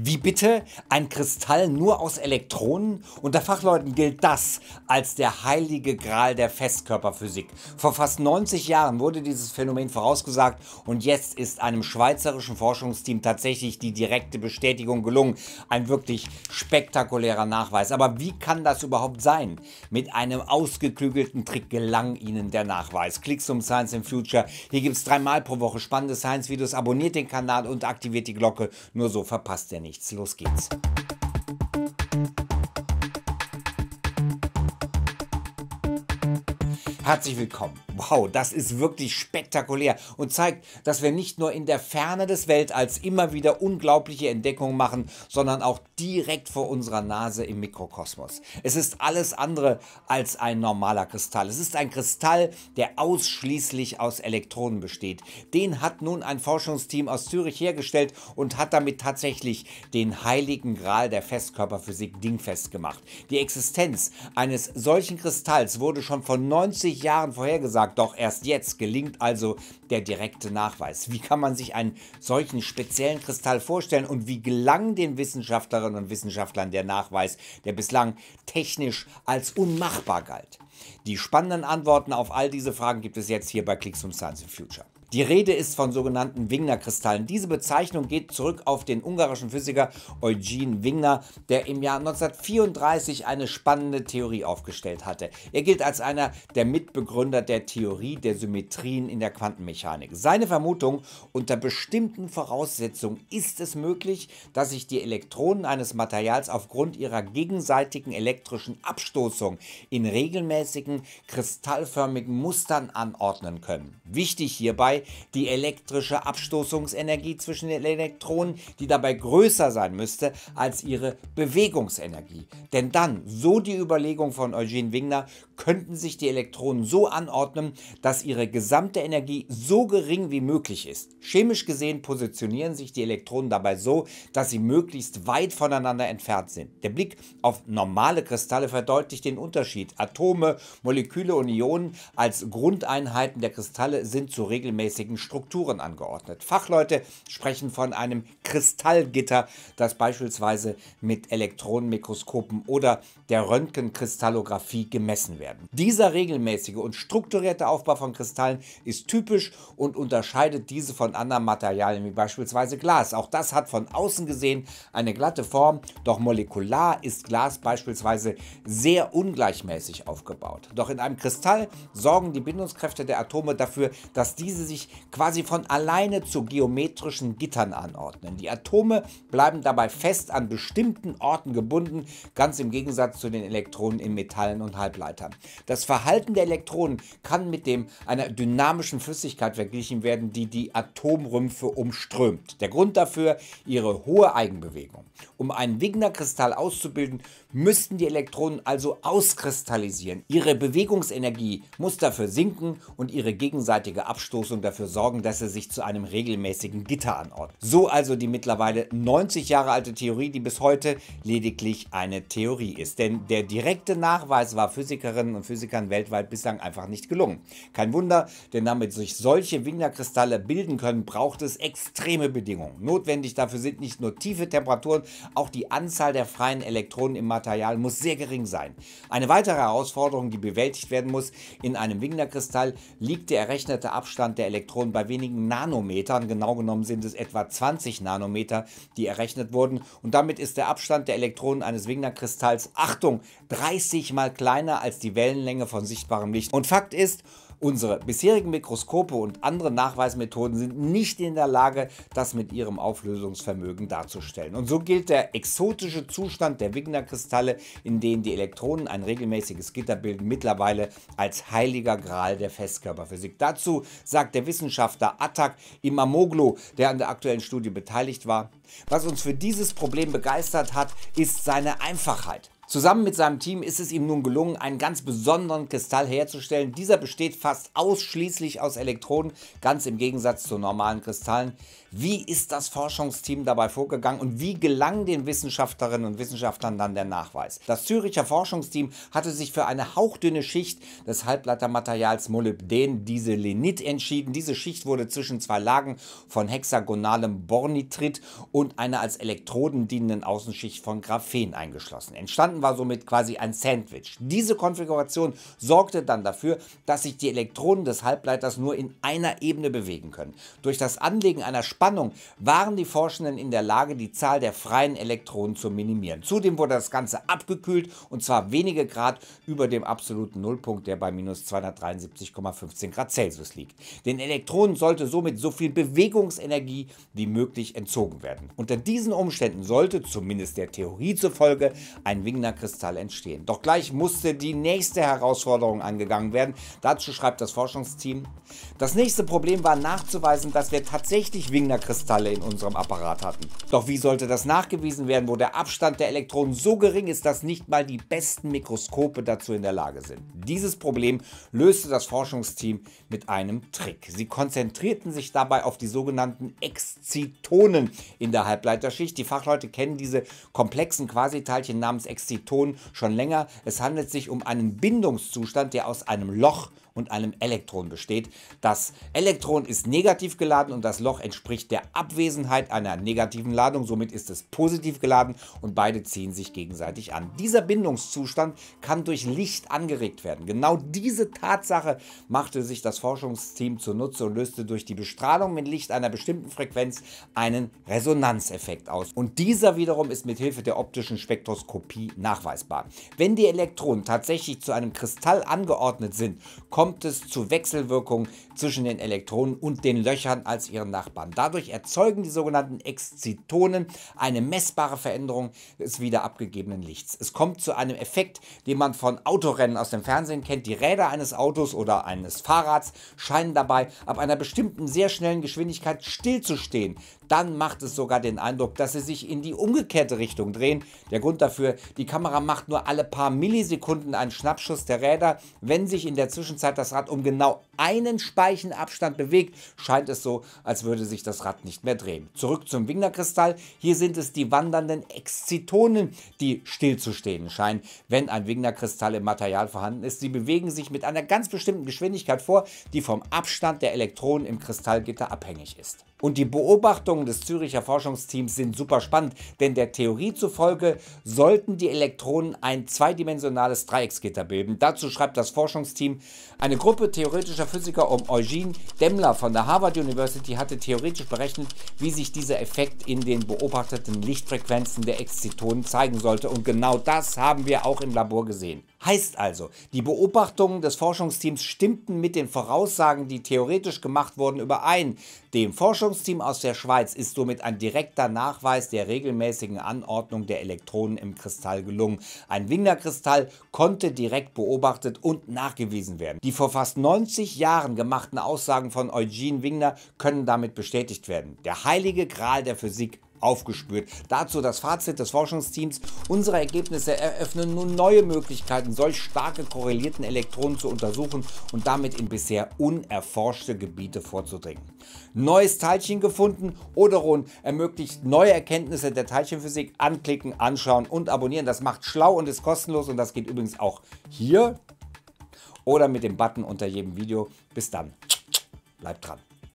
Wie bitte? Ein Kristall nur aus Elektronen? Unter Fachleuten gilt das als der heilige Gral der Festkörperphysik. Vor fast 90 Jahren wurde dieses Phänomen vorausgesagt und jetzt ist einem schweizerischen Forschungsteam tatsächlich die direkte Bestätigung gelungen. Ein wirklich spektakulärer Nachweis. Aber wie kann das überhaupt sein? Mit einem ausgeklügelten Trick gelang ihnen der Nachweis. Klicks um Science in Future. Hier gibt es dreimal pro Woche spannende Science-Videos. Abonniert den Kanal und aktiviert die Glocke. Nur so verpasst ihr nicht nichts. Los geht's. Herzlich willkommen wow, das ist wirklich spektakulär und zeigt, dass wir nicht nur in der Ferne des Weltalls immer wieder unglaubliche Entdeckungen machen, sondern auch direkt vor unserer Nase im Mikrokosmos. Es ist alles andere als ein normaler Kristall. Es ist ein Kristall, der ausschließlich aus Elektronen besteht. Den hat nun ein Forschungsteam aus Zürich hergestellt und hat damit tatsächlich den heiligen Gral der Festkörperphysik dingfest gemacht. Die Existenz eines solchen Kristalls wurde schon vor 90 Jahren vorhergesagt Auftrag, doch erst jetzt gelingt also der direkte Nachweis. Wie kann man sich einen solchen speziellen Kristall vorstellen und wie gelang den Wissenschaftlerinnen und Wissenschaftlern der Nachweis, der bislang technisch als unmachbar galt? Die spannenden Antworten auf all diese Fragen gibt es jetzt hier bei Klicks um Science and Future. Die Rede ist von sogenannten Wigner-Kristallen. Diese Bezeichnung geht zurück auf den ungarischen Physiker Eugene Wigner, der im Jahr 1934 eine spannende Theorie aufgestellt hatte. Er gilt als einer der Mitbegründer der Theorie der Symmetrien in der Quantenmechanik. Seine Vermutung, unter bestimmten Voraussetzungen ist es möglich, dass sich die Elektronen eines Materials aufgrund ihrer gegenseitigen elektrischen Abstoßung in regelmäßigen kristallförmigen Mustern anordnen können. Wichtig hierbei die elektrische Abstoßungsenergie zwischen den Elektronen, die dabei größer sein müsste als ihre Bewegungsenergie. Denn dann, so die Überlegung von Eugene Wigner, könnten sich die Elektronen so anordnen, dass ihre gesamte Energie so gering wie möglich ist. Chemisch gesehen positionieren sich die Elektronen dabei so, dass sie möglichst weit voneinander entfernt sind. Der Blick auf normale Kristalle verdeutlicht den Unterschied. Atome, Moleküle und Ionen als Grundeinheiten der Kristalle sind zu regelmäßig gleichmäßigen Strukturen angeordnet. Fachleute sprechen von einem Kristallgitter, das beispielsweise mit Elektronenmikroskopen oder der Röntgenkristallographie gemessen werden. Dieser regelmäßige und strukturierte Aufbau von Kristallen ist typisch und unterscheidet diese von anderen Materialien wie beispielsweise Glas. Auch das hat von außen gesehen eine glatte Form, doch molekular ist Glas beispielsweise sehr ungleichmäßig aufgebaut. Doch in einem Kristall sorgen die Bindungskräfte der Atome dafür, dass diese sich sich quasi von alleine zu geometrischen Gittern anordnen. Die Atome bleiben dabei fest an bestimmten Orten gebunden, ganz im Gegensatz zu den Elektronen in Metallen und Halbleitern. Das Verhalten der Elektronen kann mit dem einer dynamischen Flüssigkeit verglichen werden, die die Atomrümpfe umströmt. Der Grund dafür ihre hohe Eigenbewegung. Um einen Wigner-Kristall auszubilden, müssten die Elektronen also auskristallisieren. Ihre Bewegungsenergie muss dafür sinken und ihre gegenseitige Abstoßung dafür sorgen, dass er sich zu einem regelmäßigen Gitter anordnet. So also die mittlerweile 90 Jahre alte Theorie, die bis heute lediglich eine Theorie ist. Denn der direkte Nachweis war Physikerinnen und Physikern weltweit bislang einfach nicht gelungen. Kein Wunder, denn damit sich solche Wiener-Kristalle bilden können, braucht es extreme Bedingungen. Notwendig dafür sind nicht nur tiefe Temperaturen, auch die Anzahl der freien Elektronen im Material muss sehr gering sein. Eine weitere Herausforderung, die bewältigt werden muss, in einem Wigner-Kristall liegt der errechnete Abstand der Elektronen Elektronen bei wenigen Nanometern, genau genommen sind es etwa 20 Nanometer, die errechnet wurden. Und damit ist der Abstand der Elektronen eines Wigner-Kristalls, Achtung, 30 mal kleiner als die Wellenlänge von sichtbarem Licht. Und Fakt ist, Unsere bisherigen Mikroskope und andere Nachweismethoden sind nicht in der Lage, das mit ihrem Auflösungsvermögen darzustellen. Und so gilt der exotische Zustand der Wigner-Kristalle, in denen die Elektronen ein regelmäßiges Gitter bilden, mittlerweile als heiliger Gral der Festkörperphysik. Dazu sagt der Wissenschaftler Atak Imamoglu, der an der aktuellen Studie beteiligt war, was uns für dieses Problem begeistert hat, ist seine Einfachheit. Zusammen mit seinem Team ist es ihm nun gelungen, einen ganz besonderen Kristall herzustellen. Dieser besteht fast ausschließlich aus Elektronen, ganz im Gegensatz zu normalen Kristallen. Wie ist das Forschungsteam dabei vorgegangen und wie gelang den Wissenschaftlerinnen und Wissenschaftlern dann der Nachweis? Das Züricher Forschungsteam hatte sich für eine hauchdünne Schicht des Halbleitermaterials Molybden, diese Lenit, entschieden. Diese Schicht wurde zwischen zwei Lagen von hexagonalem Bornitrit und einer als Elektroden dienenden Außenschicht von Graphen eingeschlossen. Entstanden Elektroden war somit quasi ein Sandwich. Diese Konfiguration sorgte dann dafür, dass sich die Elektronen des Halbleiters nur in einer Ebene bewegen können. Durch das Anlegen einer Spannung waren die Forschenden in der Lage, die Zahl der freien Elektronen zu minimieren. Zudem wurde das Ganze abgekühlt und zwar wenige Grad über dem absoluten Nullpunkt, der bei minus 273,15 Grad Celsius liegt. Den Elektronen sollte somit so viel Bewegungsenergie wie möglich entzogen werden. Unter diesen Umständen sollte, zumindest der Theorie zufolge, ein Wigner China-Kristall entstehen. Doch gleich musste die nächste Herausforderung angegangen werden. Dazu schreibt das Forschungsteam, das nächste Problem war nachzuweisen, dass wir tatsächlich Wigner-Kristalle in unserem Apparat hatten. Doch wie sollte das nachgewiesen werden, wo der Abstand der Elektronen so gering ist, dass nicht mal die besten Mikroskope dazu in der Lage sind? Dieses Problem löste das Forschungsteam mit einem Trick. Sie konzentrierten sich dabei auf die sogenannten Exzitonen in der Halbleiterschicht. Die Fachleute kennen diese komplexen Quasiteilchen namens Exzitonen Ton schon länger. Es handelt sich um einen Bindungszustand, der aus einem Loch und einem Elektron besteht. Das Elektron ist negativ geladen und das Loch entspricht der Abwesenheit einer negativen Ladung. Somit ist es positiv geladen und beide ziehen sich gegenseitig an. Dieser Bindungszustand kann durch Licht angeregt werden. Genau diese Tatsache machte sich das Forschungsteam zunutze und löste durch die Bestrahlung mit Licht einer bestimmten Frequenz einen Resonanzeffekt aus. Und dieser wiederum ist mit Hilfe der optischen Spektroskopie nachweisbar. Wenn die Elektronen tatsächlich zu einem Kristall angeordnet sind, kommt kommt es zu Wechselwirkungen zwischen den Elektronen und den Löchern als ihren Nachbarn. Dadurch erzeugen die sogenannten Exzitonen eine messbare Veränderung des wieder abgegebenen Lichts. Es kommt zu einem Effekt, den man von Autorennen aus dem Fernsehen kennt. Die Räder eines Autos oder eines Fahrrads scheinen dabei ab einer bestimmten sehr schnellen Geschwindigkeit stillzustehen dann macht es sogar den Eindruck, dass sie sich in die umgekehrte Richtung drehen. Der Grund dafür, die Kamera macht nur alle paar Millisekunden einen Schnappschuss der Räder. Wenn sich in der Zwischenzeit das Rad um genau einen Speichenabstand bewegt, scheint es so, als würde sich das Rad nicht mehr drehen. Zurück zum Wingner-Kristall. Hier sind es die wandernden Exzitonen, die stillzustehen scheinen, wenn ein Wingner-Kristall im Material vorhanden ist. Sie bewegen sich mit einer ganz bestimmten Geschwindigkeit vor, die vom Abstand der Elektronen im Kristallgitter abhängig ist. Und die Beobachtungen des Züricher Forschungsteams sind super spannend, denn der Theorie zufolge sollten die Elektronen ein zweidimensionales Dreiecksgitter bilden. Dazu schreibt das Forschungsteam, eine Gruppe theoretischer Physiker um Eugene Demmler von der Harvard University hatte theoretisch berechnet, wie sich dieser Effekt in den beobachteten Lichtfrequenzen der Exzitonen zeigen sollte. Und genau das haben wir auch im Labor gesehen. Heißt also, die Beobachtungen des Forschungsteams stimmten mit den Voraussagen, die theoretisch gemacht wurden, überein. Dem Forschungsteam aus der Schweiz ist somit ein direkter Nachweis der regelmäßigen Anordnung der Elektronen im Kristall gelungen. Ein Wigner-Kristall konnte direkt beobachtet und nachgewiesen werden. Die vor fast 90 Jahren gemachten Aussagen von Eugene Wigner können damit bestätigt werden. Der heilige Gral der Physik aufgespürt. Dazu das Fazit des Forschungsteams. Unsere Ergebnisse eröffnen nun neue Möglichkeiten, solch starke korrelierten Elektronen zu untersuchen und damit in bisher unerforschte Gebiete vorzudringen. Neues Teilchen gefunden. Oderon ermöglicht neue Erkenntnisse der Teilchenphysik. Anklicken, anschauen und abonnieren. Das macht schlau und ist kostenlos und das geht übrigens auch hier oder mit dem Button unter jedem Video. Bis dann. Bleibt dran.